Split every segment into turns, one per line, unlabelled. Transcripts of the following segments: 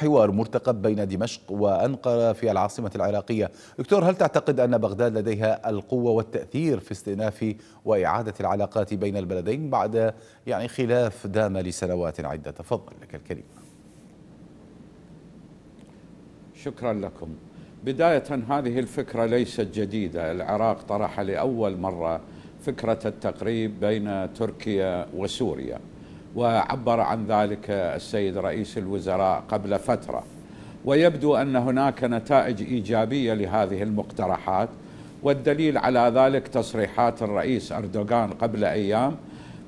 حوار مرتقب بين دمشق وأنقرة في العاصمة العراقية دكتور هل تعتقد أن بغداد لديها القوة والتأثير في استئناف وإعادة العلاقات بين البلدين بعد يعني خلاف دام لسنوات عدة تفضل لك الكلمة
شكرا لكم بداية هذه الفكرة ليست جديدة العراق طرح لأول مرة فكرة التقريب بين تركيا وسوريا وعبر عن ذلك السيد رئيس الوزراء قبل فتره ويبدو ان هناك نتائج ايجابيه لهذه المقترحات والدليل على ذلك تصريحات الرئيس اردوغان قبل ايام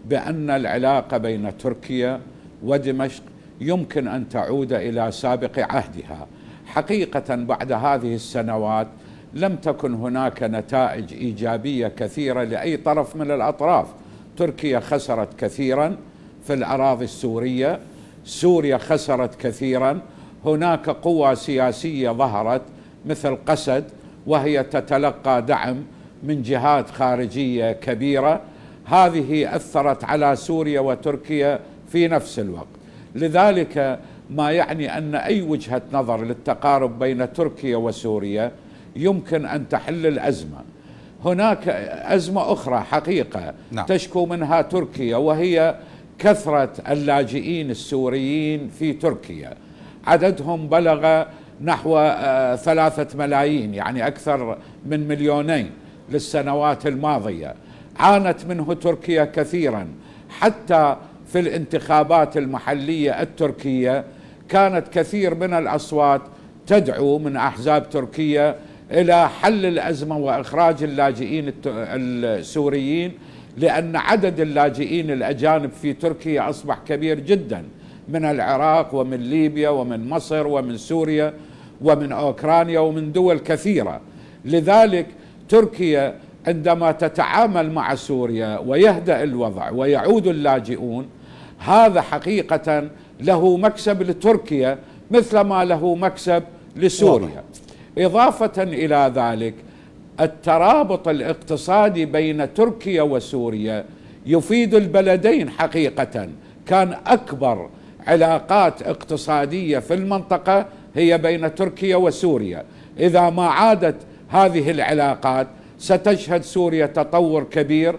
بان العلاقه بين تركيا ودمشق يمكن ان تعود الى سابق عهدها حقيقه بعد هذه السنوات لم تكن هناك نتائج ايجابيه كثيره لاي طرف من الاطراف تركيا خسرت كثيرا في الأراضي السورية سوريا خسرت كثيرا هناك قوى سياسية ظهرت مثل قسد وهي تتلقى دعم من جهات خارجية كبيرة هذه أثرت على سوريا وتركيا في نفس الوقت لذلك ما يعني أن أي وجهة نظر للتقارب بين تركيا وسوريا يمكن أن تحل الأزمة هناك أزمة أخرى حقيقة نعم. تشكو منها تركيا وهي كثرة اللاجئين السوريين في تركيا عددهم بلغ نحو آه، ثلاثة ملايين يعني أكثر من مليونين للسنوات الماضية عانت منه تركيا كثيرا حتى في الانتخابات المحلية التركية كانت كثير من الأصوات تدعو من أحزاب تركيا إلى حل الأزمة وإخراج اللاجئين السوريين لأن عدد اللاجئين الأجانب في تركيا أصبح كبير جدا من العراق ومن ليبيا ومن مصر ومن سوريا ومن أوكرانيا ومن دول كثيرة لذلك تركيا عندما تتعامل مع سوريا ويهدأ الوضع ويعود اللاجئون هذا حقيقة له مكسب لتركيا مثل ما له مكسب لسوريا إضافة إلى ذلك الترابط الاقتصادي بين تركيا وسوريا يفيد البلدين حقيقة كان أكبر علاقات اقتصادية في المنطقة هي بين تركيا وسوريا إذا ما عادت هذه العلاقات ستشهد سوريا تطور كبير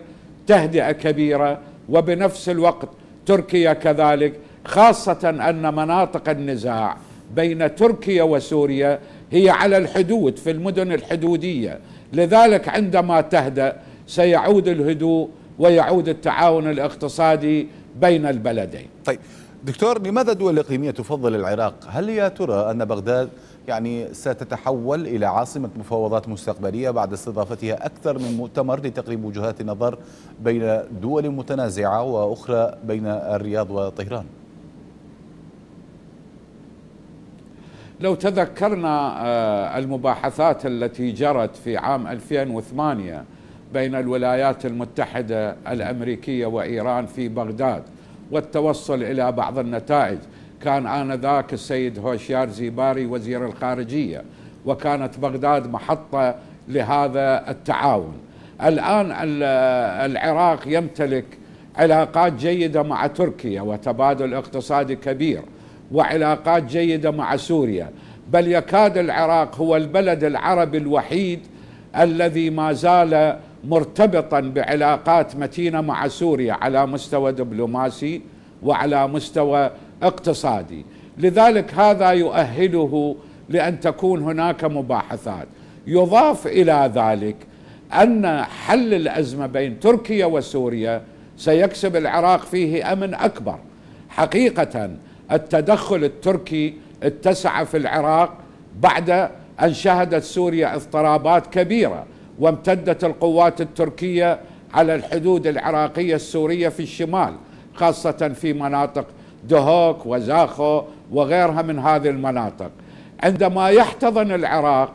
تهدئة كبيرة وبنفس الوقت تركيا كذلك خاصة أن مناطق النزاع بين تركيا وسوريا هي على الحدود في المدن الحدودية لذلك عندما تهدأ سيعود الهدوء ويعود التعاون الاقتصادي بين البلدين طيب دكتور لماذا الدول الإقليمية تفضل العراق؟ هل
يا ترى أن بغداد يعني ستتحول إلى عاصمة مفاوضات مستقبلية بعد استضافتها أكثر من مؤتمر لتقريب وجهات النظر بين دول متنازعة
وأخرى بين الرياض وطهران؟ لو تذكرنا آه، المباحثات التي جرت في عام 2008 بين الولايات المتحدة الأمريكية وإيران في بغداد والتوصل إلى بعض النتائج كان آنذاك السيد هوشيار زيباري وزير الخارجية وكانت بغداد محطة لهذا التعاون الآن آه، العراق يمتلك علاقات جيدة مع تركيا وتبادل اقتصادي كبير وعلاقات جيدة مع سوريا بل يكاد العراق هو البلد العربي الوحيد الذي ما زال مرتبطا بعلاقات متينة مع سوريا على مستوى دبلوماسي وعلى مستوى اقتصادي لذلك هذا يؤهله لأن تكون هناك مباحثات يضاف إلى ذلك أن حل الأزمة بين تركيا وسوريا سيكسب العراق فيه أمن أكبر حقيقة التدخل التركي اتسع في العراق بعد أن شهدت سوريا اضطرابات كبيرة وامتدت القوات التركية على الحدود العراقية السورية في الشمال خاصة في مناطق دهوك وزاخو وغيرها من هذه المناطق عندما يحتضن العراق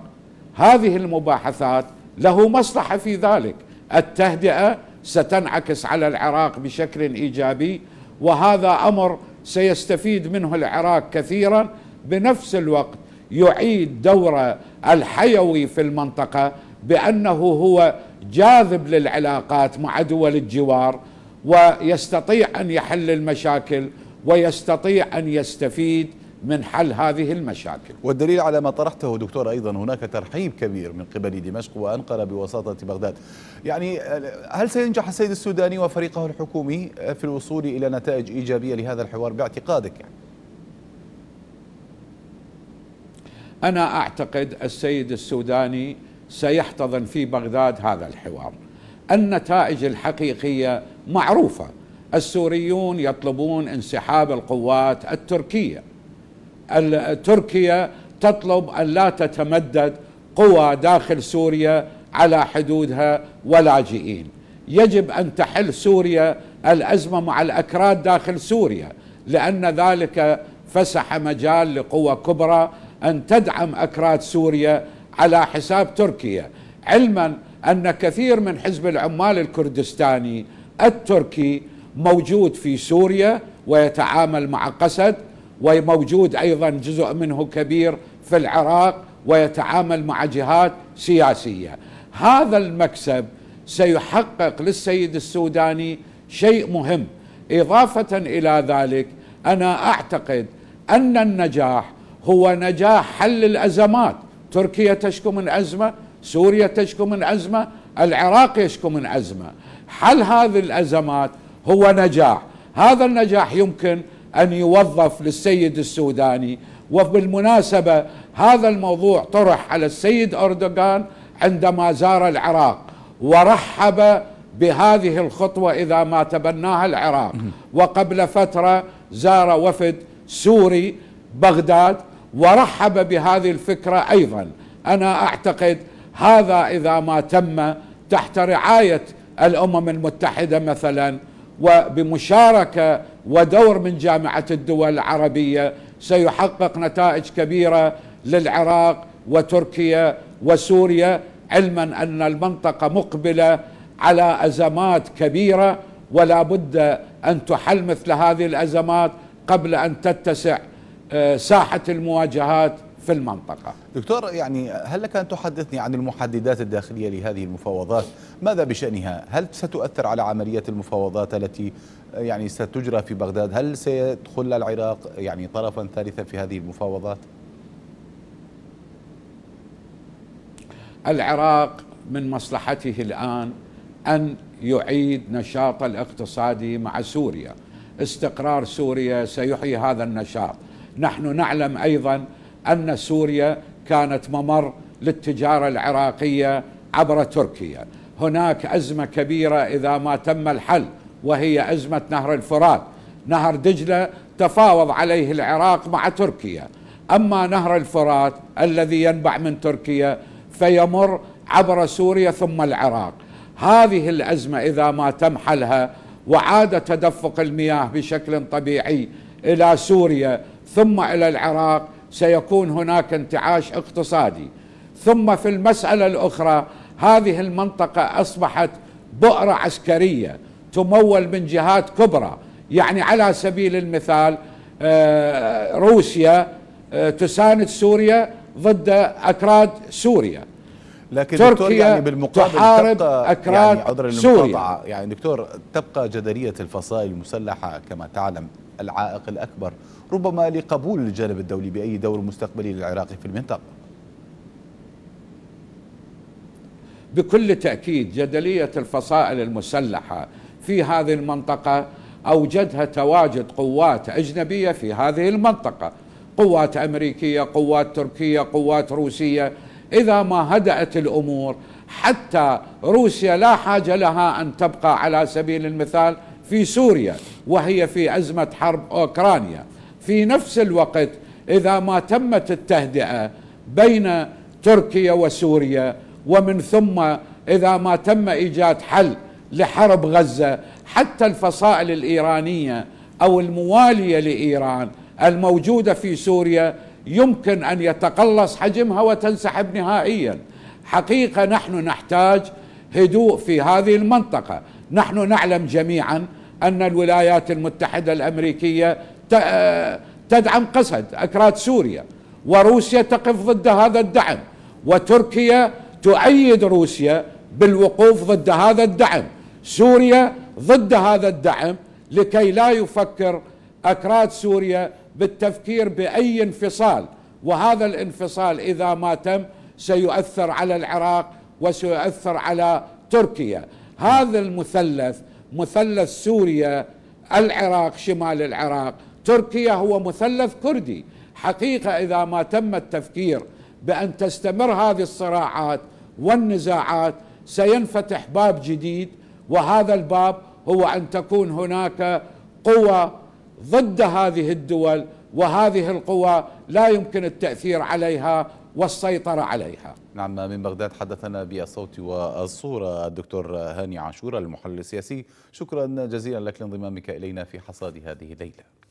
هذه المباحثات له مصلحة في ذلك التهدئة ستنعكس على العراق بشكل إيجابي وهذا أمر سيستفيد منه العراق كثيرا بنفس الوقت يعيد دوره الحيوي في المنطقه بانه هو جاذب للعلاقات مع دول الجوار ويستطيع ان يحل المشاكل ويستطيع ان يستفيد من حل هذه المشاكل
والدليل على ما طرحته دكتور أيضا هناك ترحيب كبير من قبل دمشق وأنقرة بوساطة بغداد يعني هل سينجح السيد السوداني وفريقه الحكومي في الوصول إلى نتائج إيجابية لهذا الحوار باعتقادك يعني؟
أنا أعتقد السيد السوداني سيحتضن في بغداد هذا الحوار النتائج الحقيقية معروفة السوريون يطلبون انسحاب القوات التركيه تركيا تطلب أن لا تتمدد قوى داخل سوريا على حدودها ولاجئين يجب أن تحل سوريا الأزمة مع الأكراد داخل سوريا لأن ذلك فسح مجال لقوى كبرى أن تدعم أكراد سوريا على حساب تركيا علما أن كثير من حزب العمال الكردستاني التركي موجود في سوريا ويتعامل مع قسد وموجود ايضا جزء منه كبير في العراق ويتعامل مع جهات سياسيه هذا المكسب سيحقق للسيد السوداني شيء مهم اضافه الى ذلك انا اعتقد ان النجاح هو نجاح حل الازمات تركيا تشكو من ازمه سوريا تشكو من ازمه العراق يشكو من ازمه حل هذه الازمات هو نجاح هذا النجاح يمكن أن يوظف للسيد السوداني وبالمناسبة هذا الموضوع طرح على السيد أردوغان عندما زار العراق ورحب بهذه الخطوة إذا ما تبناها العراق وقبل فترة زار وفد سوري بغداد ورحب بهذه الفكرة أيضا أنا أعتقد هذا إذا ما تم تحت رعاية الأمم المتحدة مثلا وبمشاركه ودور من جامعه الدول العربيه سيحقق نتائج كبيره للعراق وتركيا وسوريا علما ان المنطقه مقبله على ازمات كبيره ولا بد ان تحل مثل هذه الازمات قبل ان تتسع آه، ساحه المواجهات في المنطقة
دكتور يعني هل لك أن تحدثني عن المحددات الداخلية لهذه المفاوضات ماذا بشأنها هل ستؤثر على عملية المفاوضات التي يعني ستجرى في بغداد هل سيدخل العراق يعني طرفا ثالثا في هذه المفاوضات
العراق من مصلحته الآن أن يعيد نشاط الاقتصادي مع سوريا استقرار سوريا سيحيي هذا النشاط نحن نعلم أيضا أن سوريا كانت ممر للتجارة العراقية عبر تركيا هناك أزمة كبيرة إذا ما تم الحل وهي أزمة نهر الفرات نهر دجلة تفاوض عليه العراق مع تركيا أما نهر الفرات الذي ينبع من تركيا فيمر عبر سوريا ثم العراق هذه الأزمة إذا ما تم حلها وعاد تدفق المياه بشكل طبيعي إلى سوريا ثم إلى العراق سيكون هناك انتعاش اقتصادي ثم في المسألة الأخرى هذه المنطقة أصبحت بؤرة عسكرية تمول من جهات كبرى يعني على سبيل المثال آه، روسيا آه، تساند سوريا ضد أكراد سوريا لكن تركيا دكتور يعني بالمقابل تحارب تبقى أكراد يعني عذر سوريا
يعني دكتور تبقى جدلية الفصائل المسلحة كما تعلم العائق الأكبر ربما لقبول الجانب الدولي بأي دور
مستقبلي للعراق في المنطقة بكل تأكيد جدلية الفصائل المسلحة في هذه المنطقة أوجدها تواجد قوات أجنبية في هذه المنطقة قوات أمريكية قوات تركية قوات روسية إذا ما هدأت الأمور حتى روسيا لا حاجة لها أن تبقى على سبيل المثال في سوريا وهي في أزمة حرب أوكرانيا في نفس الوقت إذا ما تمت التهدئة بين تركيا وسوريا ومن ثم إذا ما تم إيجاد حل لحرب غزة حتى الفصائل الإيرانية أو الموالية لإيران الموجودة في سوريا يمكن أن يتقلص حجمها وتنسحب نهائيا حقيقة نحن نحتاج هدوء في هذه المنطقة نحن نعلم جميعا أن الولايات المتحدة الأمريكية تدعم قسد أكراد سوريا وروسيا تقف ضد هذا الدعم وتركيا تؤيد روسيا بالوقوف ضد هذا الدعم سوريا ضد هذا الدعم لكي لا يفكر أكراد سوريا بالتفكير بأي انفصال وهذا الانفصال إذا ما تم سيؤثر على العراق وسيؤثر على تركيا هذا المثلث مثلث سوريا العراق شمال العراق تركيا هو مثلث كردي حقيقة إذا ما تم التفكير بأن تستمر هذه الصراعات والنزاعات سينفتح باب جديد وهذا الباب هو أن تكون هناك قوى ضد هذه الدول وهذه القوى لا يمكن التأثير عليها والسيطرة عليها نعم من بغداد
حدثنا بالصوت والصورة الدكتور هاني عاشور المحلل السياسي شكرا جزيلا لك لانضمامك إلينا في حصاد هذه الليلة